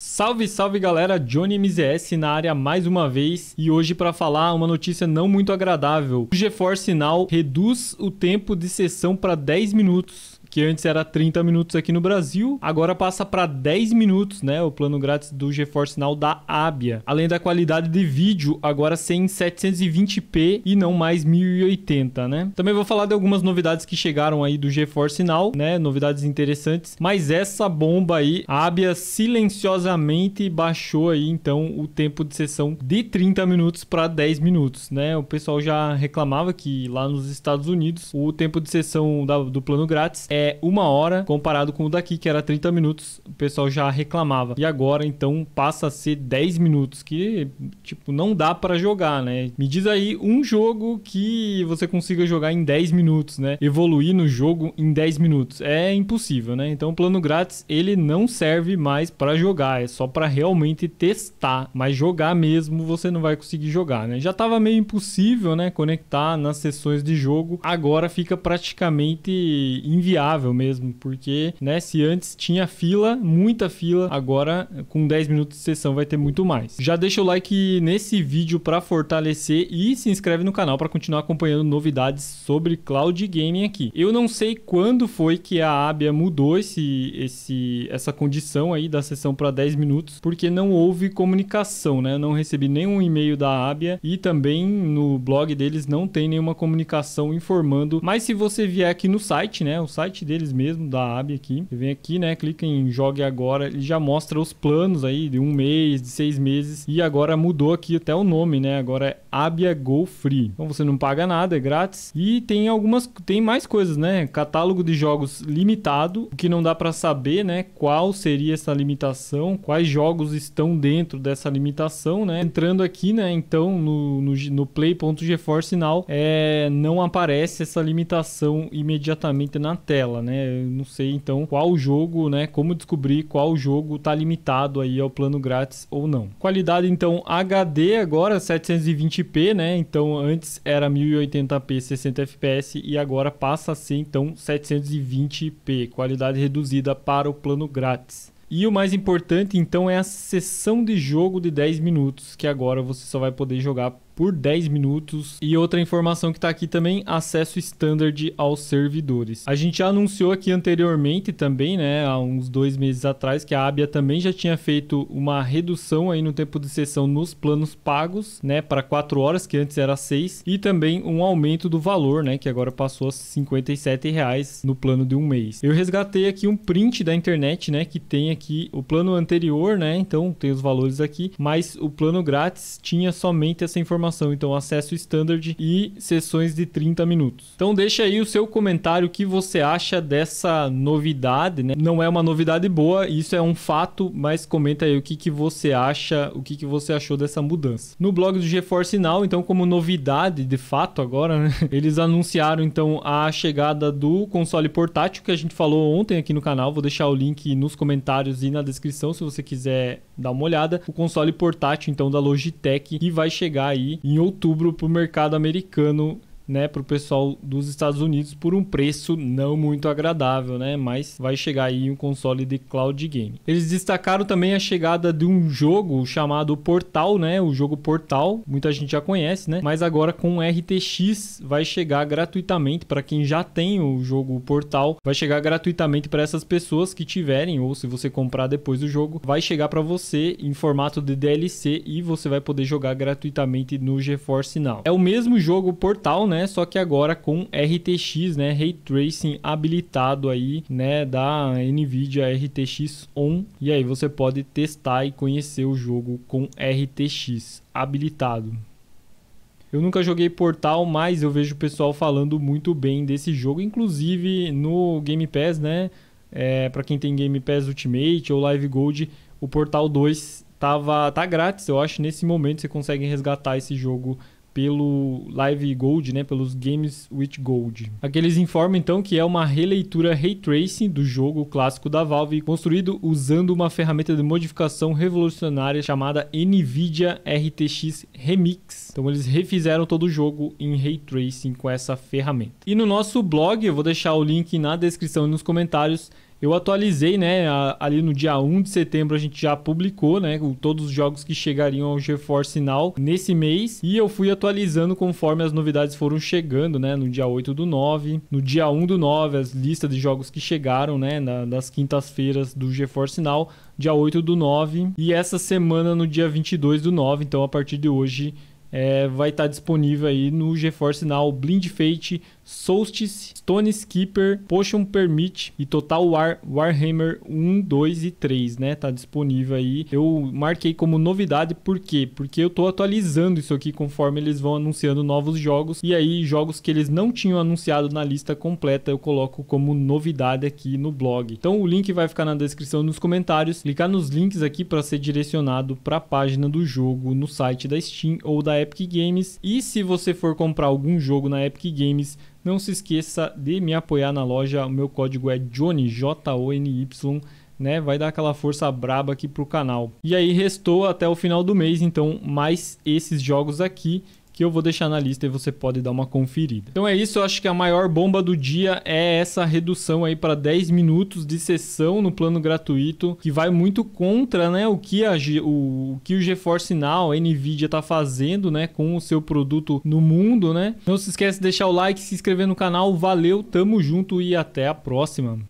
Salve, salve galera, Johnny MZS na área mais uma vez e hoje para falar uma notícia não muito agradável. O GeForce Now reduz o tempo de sessão para 10 minutos que antes era 30 minutos aqui no Brasil, agora passa para 10 minutos, né? O plano grátis do GeForce Now da Abia. Além da qualidade de vídeo, agora sem 720p e não mais 1080, né? Também vou falar de algumas novidades que chegaram aí do GeForce Now, né? Novidades interessantes, mas essa bomba aí, a Abia silenciosamente baixou aí então o tempo de sessão de 30 minutos para 10 minutos, né? O pessoal já reclamava que lá nos Estados Unidos o tempo de sessão da, do plano grátis é é uma hora comparado com o daqui, que era 30 minutos. O pessoal já reclamava. E agora, então, passa a ser 10 minutos, que, tipo, não dá para jogar, né? Me diz aí um jogo que você consiga jogar em 10 minutos, né? Evoluir no jogo em 10 minutos. É impossível, né? Então, o plano grátis, ele não serve mais para jogar. É só para realmente testar. Mas jogar mesmo, você não vai conseguir jogar, né? Já tava meio impossível, né? Conectar nas sessões de jogo. Agora fica praticamente inviável insustentável mesmo, porque, né, se antes tinha fila, muita fila, agora com 10 minutos de sessão vai ter muito mais. Já deixa o like nesse vídeo para fortalecer e se inscreve no canal para continuar acompanhando novidades sobre cloud gaming aqui. Eu não sei quando foi que a Abia mudou esse, esse essa condição aí da sessão para 10 minutos, porque não houve comunicação, né? Eu não recebi nenhum e-mail da Abia e também no blog deles não tem nenhuma comunicação informando. Mas se você vier aqui no site, né, o site site deles mesmo, da AB aqui. Você vem aqui, né? Clica em Jogue Agora. Ele já mostra os planos aí de um mês, de seis meses. E agora mudou aqui até o nome, né? Agora é Abia Go Free. Então você não paga nada, é grátis. E tem algumas, tem mais coisas, né? Catálogo de jogos limitado, o que não dá para saber, né? Qual seria essa limitação, quais jogos estão dentro dessa limitação, né? Entrando aqui, né? Então no, no, no play.geforce now, é, não aparece essa limitação imediatamente na tela tela, né? Eu não sei então qual jogo, né? Como descobrir qual jogo está limitado aí ao plano grátis ou não. Qualidade então HD agora 720p, né? Então antes era 1080p 60 fps e agora passa a ser então 720p, qualidade reduzida para o plano grátis. E o mais importante então é a sessão de jogo de 10 minutos, que agora você só vai poder jogar por 10 minutos. E outra informação que está aqui também, acesso standard aos servidores. A gente já anunciou aqui anteriormente também, né, há uns dois meses atrás, que a Abia também já tinha feito uma redução aí no tempo de sessão nos planos pagos, né, para 4 horas, que antes era 6, e também um aumento do valor, né, que agora passou a 57 reais no plano de um mês. Eu resgatei aqui um print da internet, né, que tem aqui o plano anterior, né, então tem os valores aqui, mas o plano grátis tinha somente essa informação programação. Então, acesso standard e sessões de 30 minutos. Então, deixa aí o seu comentário o que você acha dessa novidade, né? Não é uma novidade boa, isso é um fato, mas comenta aí o que, que você acha, o que, que você achou dessa mudança. No blog do GeForce Now, então, como novidade de fato agora, né? Eles anunciaram então a chegada do console portátil que a gente falou ontem aqui no canal. Vou deixar o link nos comentários e na descrição se você quiser dar uma olhada. O console portátil então da Logitech que vai chegar aí em outubro para o mercado americano né, para o pessoal dos Estados Unidos por um preço não muito agradável, né, mas vai chegar aí um console de cloud game. Eles destacaram também a chegada de um jogo chamado Portal, né, o jogo Portal, muita gente já conhece, né, mas agora com RTX vai chegar gratuitamente para quem já tem o jogo Portal, vai chegar gratuitamente para essas pessoas que tiverem ou se você comprar depois do jogo, vai chegar para você em formato de DLC e você vai poder jogar gratuitamente no GeForce Now. É o mesmo jogo Portal, né? né? Só que agora com RTX, né? Ray Tracing habilitado aí, né? Da NVIDIA RTX On. E aí você pode testar e conhecer o jogo com RTX habilitado. Eu nunca joguei Portal, mas eu vejo o pessoal falando muito bem desse jogo, inclusive no Game Pass, né? É, para quem tem Game Pass Ultimate ou Live Gold, o Portal 2 tava, tá grátis, eu acho. Nesse momento você consegue resgatar esse jogo pelo Live Gold, né, pelos Games with Gold. Aqui eles informam então que é uma releitura Ray Tracing do jogo clássico da Valve, construído usando uma ferramenta de modificação revolucionária chamada NVIDIA RTX Remix. Então eles refizeram todo o jogo em Ray Tracing com essa ferramenta. E no nosso blog, eu vou deixar o link na descrição e nos comentários, eu atualizei, né? ali no dia 1 de setembro a gente já publicou, né? todos os jogos que chegariam ao GeForce Now nesse mês. E eu fui atualizando conforme as novidades foram chegando, né? No dia 8 do 9. No dia 1 do 9, as listas de jogos que chegaram, né? Na, nas quintas-feiras do GeForce Now. Dia 8 do 9. E essa semana no dia 22 do 9. Então a partir de hoje é, vai estar tá disponível aí no GeForce Now Blind Fate Solstice, Stone Skipper, Potion Permit e Total War Warhammer 1, 2 e 3, né? Tá disponível aí. Eu marquei como novidade por quê? Porque eu tô atualizando isso aqui conforme eles vão anunciando novos jogos e aí jogos que eles não tinham anunciado na lista completa eu coloco como novidade aqui no blog. Então o link vai ficar na descrição nos comentários. Clicar nos links aqui para ser direcionado para a página do jogo no site da Steam ou da Epic Games. E se você for comprar algum jogo na Epic Games, não se esqueça de me apoiar na loja. O meu código é Johnny, J-O-N-Y. Né, vai dar aquela força braba aqui pro canal. E aí restou até o final do mês, então mais esses jogos aqui que eu vou deixar na lista e você pode dar uma conferida. Então é isso, eu acho que a maior bomba do dia é essa redução aí para 10 minutos de sessão no plano gratuito, que vai muito contra, né, o que a o, o que o GeForce Now, a Nvidia tá fazendo, né, com o seu produto no mundo, né? Não se esquece de deixar o like, se inscrever no canal. Valeu, tamo junto e até a próxima.